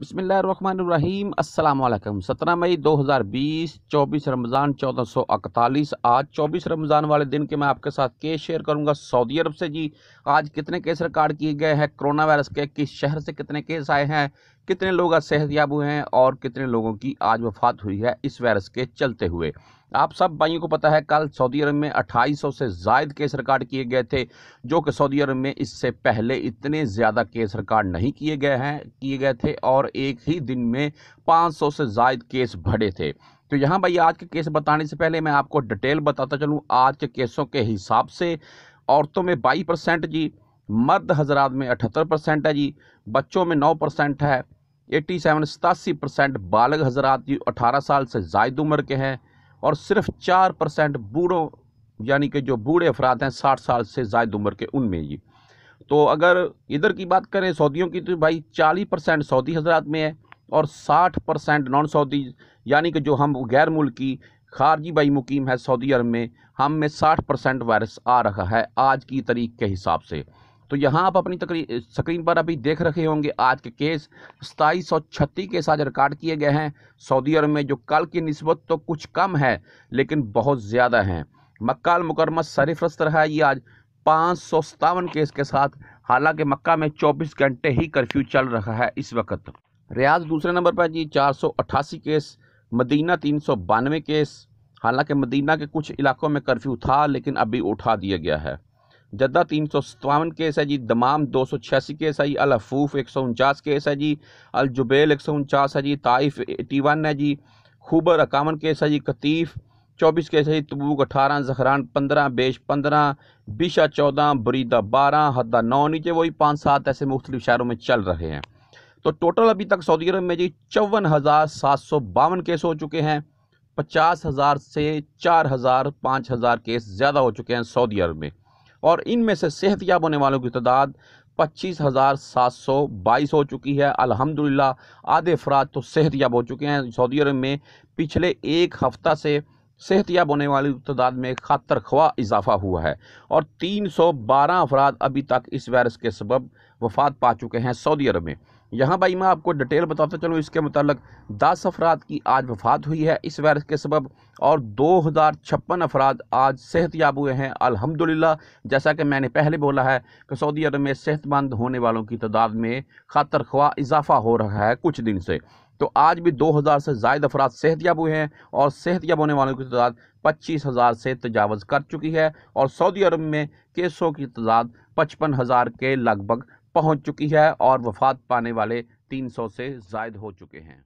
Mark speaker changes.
Speaker 1: بسم اللہ الرحمن الرحیم السلام علیکم سترہ مئی دو ہزار بیس چوبیس رمضان چودہ سو اکتالیس آج چوبیس رمضان والے دن کے میں آپ کے ساتھ کیس شیئر کروں گا سعودی عرب سے جی آج کتنے کیس ریکارڈ کیے گئے ہیں کرونا وائرس کے کس شہر سے کتنے کیس آئے ہیں کتنے لوگ آج صحت یاب ہوئے ہیں اور کتنے لوگوں کی آج وفات ہوئی ہے اس وائرس کے چلتے ہوئے آپ سب بھائیوں کو پتا ہے کل سعودی عرب میں اٹھائیس سو سے زائد کیس ریکارڈ کیے گئے تھے جو کہ سعودی عرب میں اس سے پہلے اتنے زیادہ کیس ریکارڈ نہیں کیے گئے ہیں کیے گئے تھے اور ایک ہی دن میں پانچ سو سے زائد کیس بڑھے تھے تو یہاں بھائی آج کے کیس بتانے سے پہلے میں آپ کو ڈیٹیل بتاتا چلوں آج کے کیسوں کے حساب سے عورتوں میں بائی پرسینٹ جی مرد حضرات میں اٹھتر پرسینٹ ہے جی بچوں میں نو پرسینٹ ہے ایٹی سیون ستاسی پرسینٹ بالغ حضرات جی اٹھارہ سال سے زائد عمر کے ہیں اور صرف چار پرسینٹ بوڑھوں یعنی کہ جو بوڑھے افراد ہیں ساٹھ سال سے زائد عمر کے ان میں یہ تو اگر ادھر کی بات کریں سعودیوں کی تو بھائی چالیس پرسینٹ سعودی حضرات میں ہے اور ساٹھ پرسینٹ نان سعودی یعنی کہ جو ہم غیر ملکی خارجی بائی مقیم ہے سعودی عرب میں ہم میں ساٹھ پرسینٹ وائرس آ رہا ہے آج کی تاریخ کے حساب سے تو یہاں آپ اپنی تقری سکرین پر ابھی دیکھ رکھے ہوں گے آج کے کیس ستائیس سو چھتی کے ساتھ ریکارڈ کیے گئے ہیں سعودی عرب میں جو کل کی نسبت تو کچھ کم ہے لیکن بہت زیادہ ہیں مکہ المکرمہ سرفرست رہا ہے یہ آج پانچ سو ستاون کیس کے ساتھ حالانکہ مکہ میں چوبیس گھنٹے ہی کرفیو چل رہا ہے اس وقت ریاض دوسرے نمبر پر جی چار سو اٹھاسی کیس مدینہ تین سو بانوے کیس حالانکہ مدینہ کے کچھ علاقوں میں کرفیو تھا لیکن ابھی اٹھا دیا گیا ہے جدہ تین سو ستاون کیس ہے جی دمام دو سو چھیاسی کیس ہے جی الحفوف ایک سو انچاس کیس ہے جی الجبیل ایک سو انچاس ہے جی طائف ایٹی ون ہے جی خوبر اکاون کیس ہے جی قطیف چوبیس کیس ہے جی تبوک اٹھارہ زخران پندرہ بیش پندرہ بشا چودہ بریدہ بارہ حدہ نو نیچے وہی پانچ سات ایسے مختلف شہروں میں چل رہے ہیں تو ٹوٹل ابھی تک سعودی عرب میں جی چون ہزار سات سو باون کیس ہو چکے ہیں پچاس ہزار سے چار ہزار پانچ ہزار کیس زیادہ ہو چکے ہیں سعودی عرب میں اور ان میں سے صحت یاب ہونے والوں کی تعداد پچیس ہزار سات سو بائیس ہو چکی ہے الحمدللہ آدھے افراد تو صحت یاب ہو چکے ہیں سعودی عرب میں پچھلے ایک ہفتہ سے صحت یاب ہونے والی تعداد میں خاطر خواہ اضافہ ہوا ہے اور تین سو بارہ افراد ابھی تک اس وائرس کے سبب وفات پا چکے ہیں سعودی عرب میں یہاں بھائی میں آپ کو ڈیٹیل بتاتا چلوں اس کے متعلق دس افراد کی آج وفات ہوئی ہے اس وائرس کے سبب اور دو ہزار چھپن افراد آج صحت یاب ہوئے ہیں الحمدللہ جیسا کہ میں نے پہلے بولا ہے کہ سعودی عرب میں صحت مند ہونے والوں کی تعداد میں خاطر خواہ اضافہ ہو رہا ہے کچھ دن سے تو آج بھی دو ہزار سے زائد افراد صحت یاب ہوئے ہیں اور صحت یاب ہونے والوں کی تعداد پچیس ہزار سے تجاوز کر چکی ہے اور سعودی عرب میں کیسوں کی تعداد پچپن ہزار کے لگ بھگ پہنچ چکی ہے اور وفات پانے والے تین سو سے زائد ہو چکے ہیں